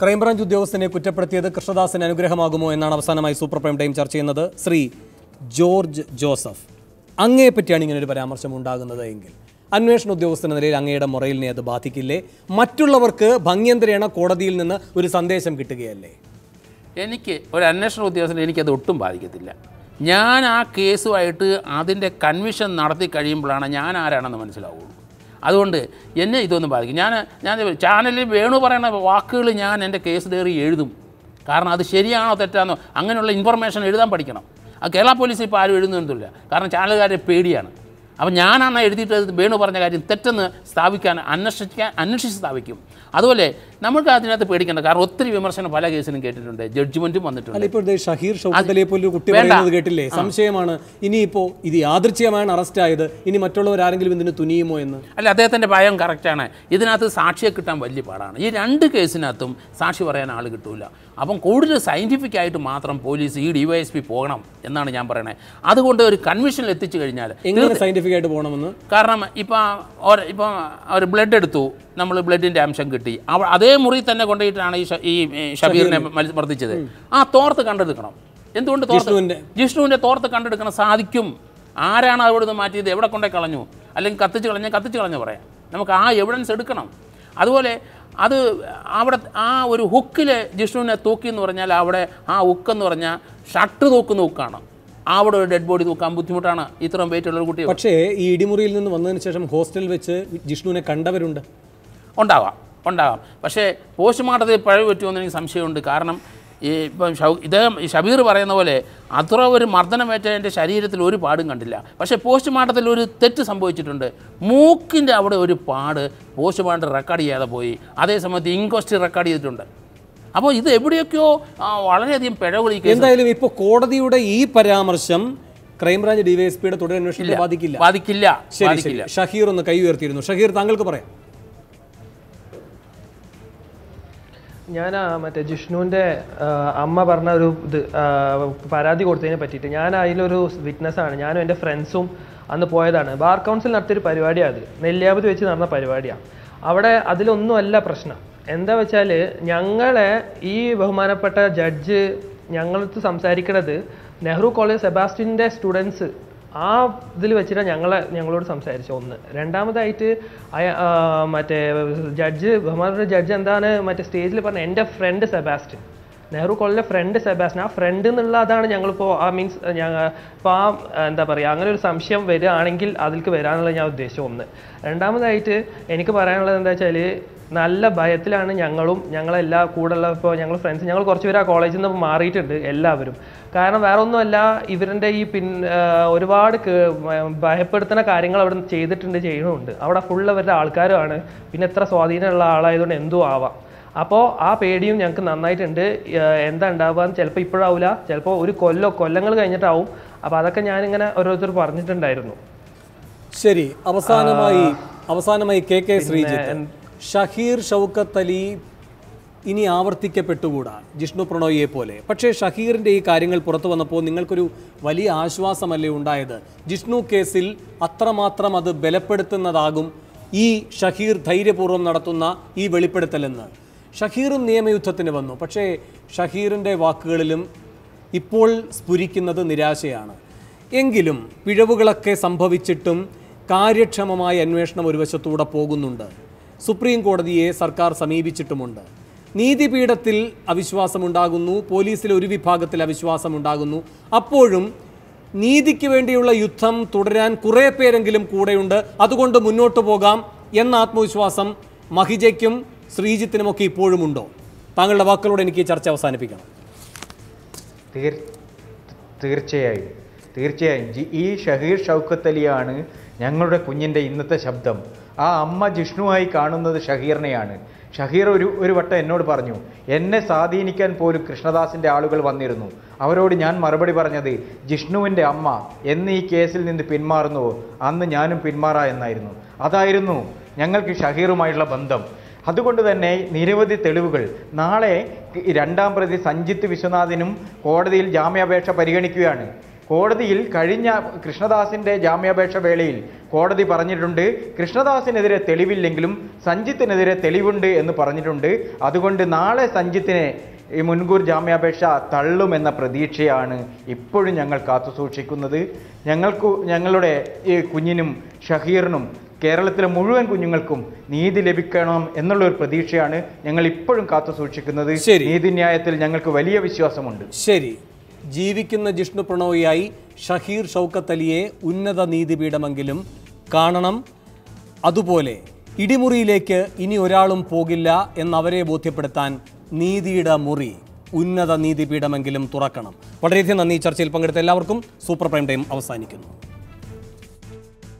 crime branch ഉദ്യോഗസ്ഥനെ കുറ്റപ്പെടുത്തിയത് കൃഷ്ണദാസിന് അനുഗ്രഹമാകുമോ എന്നാണ് അവസാനമായി സൂപ്പർ പ്രൈം ടൈം ചർച്ച ചെയ്യുന്നത് ശ്രീ ജോർജ് ജോസഫ് അങ്ങയെപ്പറ്റിയാണ് ഇങ്ങനൊരു പരാമർശം ഉണ്ടാകുന്നത് എങ്കിൽ അന്വേഷണ ഉദ്യോഗസ്ഥ നിലയിൽ അങ്ങയുടെ മുറയിലിനെ അത് ബാധിക്കില്ലേ മറ്റുള്ളവർക്ക് ഭംഗ്യന്തരേണ കോടതിയിൽ നിന്ന് ഒരു സന്ദേശം കിട്ടുകയല്ലേ എനിക്ക് ഒരു അന്വേഷണ ഉദ്യോഗസ്ഥനെ എനിക്കത് ഒട്ടും ബാധിക്കത്തില്ല ഞാൻ ആ കേസുമായിട്ട് അതിൻ്റെ കൺവിഷൻ നടത്തി കഴിയുമ്പോഴാണ് ഞാൻ ആരാണെന്ന് മനസ്സിലാവുള്ളൂ അതുകൊണ്ട് എന്നെ ഇതൊന്നും ബാധിക്കും ഞാൻ ഞാൻ ചാനലിൽ വേണു പറയുന്ന വാക്കുകൾ ഞാൻ എൻ്റെ കേസ് കയറി എഴുതും കാരണം അത് ശരിയാണോ തെറ്റാണോ അങ്ങനെയുള്ള ഇൻഫർമേഷൻ എഴുതാൻ പഠിക്കണം ആ കേരള പോലീസ് ഇപ്പോൾ ആരും എഴുതുന്നില്ല കാരണം ചാനലുകാരെ പേടിയാണ് അപ്പം ഞാനാണ് എഴുതിയിട്ട് വേണു പറഞ്ഞ കാര്യം തെറ്റെന്ന് സ്ഥാപിക്കാൻ അന്വേഷിക്കാൻ അന്വേഷിച്ച് സ്ഥാപിക്കും അതുപോലെ നമുക്ക് അതിനകത്ത് പേടിക്കേണ്ട കാരണം ഒത്തിരി വിമർശനം പല കേസിലും കേട്ടിട്ടുണ്ട് ജഡ്ജ്മെന്റും വന്നിട്ടുണ്ട് ഷഹീർ കുട്ടി കേട്ടില്ലേ സംശയമാണ് ഇനിയിപ്പോ ഇത് യാദൃച്ഛ്യമാണ് അറസ്റ്റ് ആയത് ഇനി മറ്റുള്ളവർ ആരെങ്കിലും ഇതിന് തുനിയുമോ എന്ന് അല്ല അദ്ദേഹത്തിന്റെ ഭയം കറക്റ്റാണ് ഇതിനകത്ത് സാക്ഷിയെ കിട്ടാൻ വലിയ പാടാണ് ഈ രണ്ട് കേസിനകത്തും സാക്ഷി പറയാൻ ആൾ കിട്ടൂല അപ്പം കൂടുതൽ സയൻറ്റിഫിക് ആയിട്ട് മാത്രം പോലീസ് ഈ ഡിവൈഎസ്പി പോകണം എന്നാണ് ഞാൻ പറയുന്നത് അതുകൊണ്ട് ഒരു കൺവിഷനിൽ എത്തിച്ചു കഴിഞ്ഞാൽ സയന്റിഫിക് ആയിട്ട് പോകണമെന്ന് കാരണം ഇപ്പം ഇപ്പം ഒരു ബ്ലഡ് എടുത്തു നമ്മൾ ബ്ലഡിൻ്റെ അംശം കിട്ടി അവ അതേ മുറി തന്നെ കൊണ്ടുപോയിട്ടാണ് ഈ ഈ ഷബീറിനെ മർദ്ദിച്ചത് ആ തോർത്ത് കണ്ടെടുക്കണം എന്തുകൊണ്ട് തോർത്തുവിൻ്റെ ജിഷ്ണുവിൻ്റെ തോർത്ത് കണ്ടെടുക്കണം സാധിക്കും ആരാണ് അവിടെ നിന്ന് മാറ്റിയത് എവിടെ കൊണ്ടേ കളഞ്ഞു അല്ലെങ്കിൽ കത്തിച്ച് കളഞ്ഞ കത്തിച്ച് കളഞ്ഞു പറയാം നമുക്ക് ആ എവിഡൻസ് എടുക്കണം അതുപോലെ അത് അവിടെ ആ ഒരു ഹുക്കിൽ ജിഷ്ണുവിനെ തൂക്കി എന്ന് പറഞ്ഞാൽ അവിടെ ആ ഹുക്കെന്ന് പറഞ്ഞാൽ ഷട്ട് തൂക്കുന്ന ഹുക്കാണ് അവിടെ ഒരു ഡെഡ് ബോഡി തൂക്കാൻ ബുദ്ധിമുട്ടാണ് ഇത്രയും വെയിറ്റ് ഉള്ള ഒരു കുട്ടി പക്ഷേ ഈ ഇടിമുറിയിൽ നിന്ന് വന്നതിന് ശേഷം ഹോസ്റ്റലിൽ വെച്ച് ജിഷ്ണുവിനെ കണ്ടവരുണ്ട് ഉണ്ടാവാം ഉണ്ടാവാം പക്ഷേ പോസ്റ്റ്മോർട്ടത്തിൽ പഴവ് പറ്റുമെന്ന് എനിക്ക് സംശയമുണ്ട് കാരണം ഈ ഇപ്പം ഷൗ ഇദ്ദേഹം ഈ ഷബീർ പറയുന്ന പോലെ അത്ര ഒരു മർദ്ദനമേറ്റ എൻ്റെ ശരീരത്തിൽ ഒരു പാടും കണ്ടില്ല പക്ഷേ പോസ്റ്റ്മോർട്ടത്തിൽ ഒരു തെറ്റ് സംഭവിച്ചിട്ടുണ്ട് മൂക്കിൻ്റെ അവിടെ ഒരു പാട് പോസ്റ്റ്മോർട്ടം റെക്കോർഡ് ചെയ്യാതെ പോയി അതേസമയത്ത് ഇൻക്വസ്റ്റ് റെക്കോർഡ് ചെയ്തിട്ടുണ്ട് അപ്പോൾ ഇത് എവിടെയൊക്കെയോ വളരെയധികം പിഴവുകൾ എന്തായാലും ഇപ്പോൾ കോടതിയുടെ ഈ പരാമർശം ക്രൈംബ്രാഞ്ച് ഡിവൈഎസ്പിയുടെ തുടരന്വേഷണത്തെ ബാധിക്കില്ല ബാധിക്കില്ല ഷഹീർ ഒന്ന് കൈ ഉയർത്തിയിരുന്നു ഷഹീർ താങ്കൾക്ക് പറയാം ഞാൻ മറ്റേ ജിഷ്ണുവിൻ്റെ അമ്മ പറഞ്ഞ ഒരു ഇത് പരാതി കൊടുത്തതിനെ പറ്റിയിട്ട് ഞാൻ അതിലൊരു വിറ്റ്നസ്സാണ് ഞാനും എൻ്റെ ഫ്രണ്ട്സും അന്ന് പോയതാണ് ബാർ കൗൺസിൽ നടത്തിയൊരു പരിപാടിയാണ് അത് നെല്ലിയാപതി വെച്ച് നടന്ന പരിപാടിയാണ് അവിടെ അതിലൊന്നുമല്ല പ്രശ്നം എന്താ വെച്ചാൽ ഞങ്ങളെ ഈ ബഹുമാനപ്പെട്ട ജഡ്ജ് ഞങ്ങളടുത്ത് സംസാരിക്കുന്നത് നെഹ്റു കോളേജ് സെബാസ്റ്റിൻ്റെ സ്റ്റുഡൻസ് ആ ഇതിൽ വെച്ചിട്ടാണ് ഞങ്ങളെ ഞങ്ങളോട് സംസാരിച്ച ഒന്ന് രണ്ടാമതായിട്ട് മറ്റേ ജഡ്ജ് ബഹുമാനപ്പെട്ട ജഡ്ജ് എന്താണ് മറ്റേ സ്റ്റേജിൽ പറഞ്ഞ എൻ്റെ ഫ്രണ്ട് സെബാസ്റ്റ്യൻ നെഹ്റു കോളേജിലെ ഫ്രണ്ട് സെബാസ്റ്റ്യൻ ആ ഫ്രണ്ട് എന്നുള്ള അതാണ് ഞങ്ങളിപ്പോൾ ആ മീൻസ് ഞങ്ങൾ ഇപ്പോൾ ആ എന്താ പറയുക അങ്ങനെ ഒരു സംശയം വരികയാണെങ്കിൽ അതിലേക്ക് വരാനുള്ള ഞാൻ ഉദ്ദേശം ഒന്ന് രണ്ടാമതായിട്ട് എനിക്ക് പറയാനുള്ളത് എന്താ വെച്ചാൽ നല്ല ഭയത്തിലാണ് ഞങ്ങളും ഞങ്ങളെല്ലാ ഉള്ള ഇപ്പോൾ ഞങ്ങൾ ഫ്രണ്ട്സ് ഞങ്ങൾ കുറച്ച് പേര് ആ കോളേജിൽ നിന്ന് മാറിയിട്ടുണ്ട് എല്ലാവരും കാരണം വേറെ ഒന്നുമല്ല ഇവരുടെ ഈ പിൻ ഒരുപാട് ഭയപ്പെടുത്തുന്ന കാര്യങ്ങൾ അവിടെ ചെയ്തിട്ടുണ്ട് ചെയ്യണമുണ്ട് അവിടെ ഫുള്ള് അവരുടെ ആൾക്കാരുമാണ് പിന്നെ എത്ര സ്വാധീനമുള്ള ആളായതുകൊണ്ട് എന്തും ആവാം അപ്പോൾ ആ പേടിയും ഞങ്ങൾക്ക് നന്നായിട്ടുണ്ട് എന്താ ഉണ്ടാവുക ചിലപ്പോൾ ഇപ്പോഴാവില്ല ചിലപ്പോൾ ഒരു കൊല്ലോ കൊല്ലങ്ങൾ കഴിഞ്ഞിട്ടാവും അപ്പോൾ അതൊക്കെ ഞാനിങ്ങനെ ഓരോരുത്തർ പറഞ്ഞിട്ടുണ്ടായിരുന്നു ശരി അവസാനമായി അവസാനമായി കെ കെ ശ്രീജിത്ത് ഷഹീർ ഷൗക്കത്ത് അലി ഇനി ആവർത്തിക്കപ്പെട്ടുകൂടാ ജിഷ്ണു പ്രണോയിയെ പോലെ പക്ഷേ ഷഹീറിൻ്റെ ഈ കാര്യങ്ങൾ പുറത്തു വന്നപ്പോൾ നിങ്ങൾക്കൊരു വലിയ ആശ്വാസമല്ലേ ഉണ്ടായത് ജിഷ്ണു കേസിൽ അത്രമാത്രം അത് ബലപ്പെടുത്തുന്നതാകും ഈ ഷഹീർ ധൈര്യപൂർവ്വം നടത്തുന്ന ഈ വെളിപ്പെടുത്തലെന്ന് ഷഹീറും നിയമയുദ്ധത്തിന് വന്നു പക്ഷേ ഷഹീറിൻ്റെ വാക്കുകളിലും ഇപ്പോൾ സ്ഫുരിക്കുന്നത് നിരാശയാണ് എങ്കിലും പിഴവുകളൊക്കെ സംഭവിച്ചിട്ടും കാര്യക്ഷമമായ അന്വേഷണം ഒരു വശത്തൂടെ പോകുന്നുണ്ട് സുപ്രീം കോടതിയെ സർക്കാർ സമീപിച്ചിട്ടുമുണ്ട് നീതിപീഠത്തിൽ അവിശ്വാസമുണ്ടാകുന്നു പോലീസിലെ ഒരു വിഭാഗത്തിൽ അവിശ്വാസമുണ്ടാകുന്നു അപ്പോഴും നീതിക്ക് വേണ്ടിയുള്ള യുദ്ധം തുടരാൻ കുറേ പേരെങ്കിലും കൂടെയുണ്ട് അതുകൊണ്ട് മുന്നോട്ട് പോകാം എന്ന ആത്മവിശ്വാസം മഹിജയ്ക്കും ശ്രീജിത്തിനുമൊക്കെ ഇപ്പോഴും ഉണ്ടോ താങ്കളുടെ വാക്കുകളോട് എനിക്ക് ഈ ചർച്ച അവസാനിപ്പിക്കണം തീർച്ചയായും തീർച്ചയായും ഈ ഷഹീർ ഷൗക്കത്ത് അലിയാണ് ഞങ്ങളുടെ കുഞ്ഞിൻ്റെ ഇന്നത്തെ ശബ്ദം ആ അമ്മ ജിഷ്ണുവായി കാണുന്നത് ഷഹീറിനെയാണ് ഷഹീർ ഒരു ഒരു വട്ടം എന്നോട് പറഞ്ഞു എന്നെ സ്വാധീനിക്കാൻ പോലും കൃഷ്ണദാസിൻ്റെ ആളുകൾ വന്നിരുന്നു അവരോട് ഞാൻ മറുപടി പറഞ്ഞത് ജിഷ്ണുവിൻ്റെ അമ്മ എന്ന് ഈ കേസിൽ നിന്ന് പിന്മാറുന്നുവോ അന്ന് ഞാനും പിന്മാറാ എന്നായിരുന്നു അതായിരുന്നു ഞങ്ങൾക്ക് ഷഹീറുമായുള്ള ബന്ധം അതുകൊണ്ട് തന്നെ നിരവധി തെളിവുകൾ നാളെ രണ്ടാം പ്രതി സഞ്ജിത്ത് വിശ്വനാഥിനും കോടതിയിൽ ജാമ്യാപേക്ഷ പരിഗണിക്കുകയാണ് കോടതിയിൽ കഴിഞ്ഞ കൃഷ്ണദാസിൻ്റെ ജാമ്യാപേക്ഷ വേളയിൽ കോടതി പറഞ്ഞിട്ടുണ്ട് കൃഷ്ണദാസിനെതിരെ തെളിവില്ലെങ്കിലും സഞ്ജിത്തിനെതിരെ തെളിവുണ്ട് എന്ന് പറഞ്ഞിട്ടുണ്ട് അതുകൊണ്ട് നാളെ സഞ്ജിത്തിനെ ഈ മുൻകൂർ ജാമ്യാപേക്ഷ തള്ളുമെന്ന പ്രതീക്ഷയാണ് ഇപ്പോഴും ഞങ്ങൾ കാത്തുസൂക്ഷിക്കുന്നത് ഞങ്ങൾക്ക് ഞങ്ങളുടെ ഈ കുഞ്ഞിനും ഷഹീറിനും കേരളത്തിലെ മുഴുവൻ കുഞ്ഞുങ്ങൾക്കും നീതി ലഭിക്കണം എന്നുള്ള ഒരു പ്രതീക്ഷയാണ് ഞങ്ങൾ ഇപ്പോഴും കാത്തു സൂക്ഷിക്കുന്നത് നീതിന്യായത്തിൽ ഞങ്ങൾക്ക് വലിയ വിശ്വാസമുണ്ട് ശരി ജീവിക്കുന്ന ജിഷ്ണു പ്രണോയിയായി ഷഹീർ ഷൗക്കത്ത് അലിയെ ഉന്നത നീതിപീഠമെങ്കിലും കാണണം അതുപോലെ ഇടിമുറിയിലേക്ക് ഇനി ഒരാളും പോകില്ല എന്നവരെ ബോധ്യപ്പെടുത്താൻ നീതിയുടെ മുറി ഉന്നത നീതിപീഠമെങ്കിലും തുറക്കണം വളരെയധികം നന്ദി ചർച്ചയിൽ പങ്കെടുത്ത എല്ലാവർക്കും സൂപ്പർ പ്രൈം ടൈം അവസാനിക്കുന്നു